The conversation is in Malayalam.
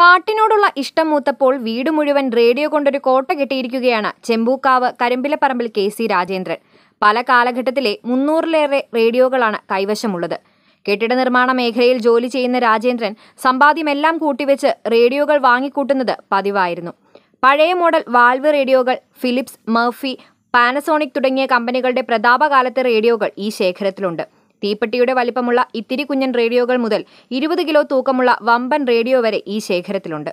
പാട്ടിനോടുള്ള ഇഷ്ടം മൂത്തപ്പോൾ വീട് മുഴുവൻ റേഡിയോ കൊണ്ടൊരു കോട്ട കെട്ടിയിരിക്കുകയാണ് ചെമ്പൂക്കാവ് കരമ്പിലപ്പറമ്പിൽ കെ സി രാജേന്ദ്രൻ പല കാലഘട്ടത്തിലെ മുന്നൂറിലേറെ റേഡിയോകളാണ് കൈവശമുള്ളത് കെട്ടിട നിർമ്മാണ മേഖലയിൽ ജോലി ചെയ്യുന്ന രാജേന്ദ്രൻ സമ്പാദ്യമെല്ലാം കൂട്ടിവെച്ച് റേഡിയോകൾ വാങ്ങിക്കൂട്ടുന്നത് പതിവായിരുന്നു പഴയ മോഡൽ വാൽവ് റേഡിയോകൾ ഫിലിപ്സ് മർഫി പാനസോണിക് തുടങ്ങിയ കമ്പനികളുടെ പ്രതാപകാലത്തെ റേഡിയോകൾ ഈ ശേഖരത്തിലുണ്ട് തീപ്പെട്ടിയുടെ വലിപ്പമുള്ള ഇത്തിരി കുഞ്ഞൻ റേഡിയോകൾ മുതൽ ഇരുപത് കിലോ തൂക്കമുള്ള വമ്പൻ റേഡിയോ വരെ ഈ ശേഖരത്തിലുണ്ട്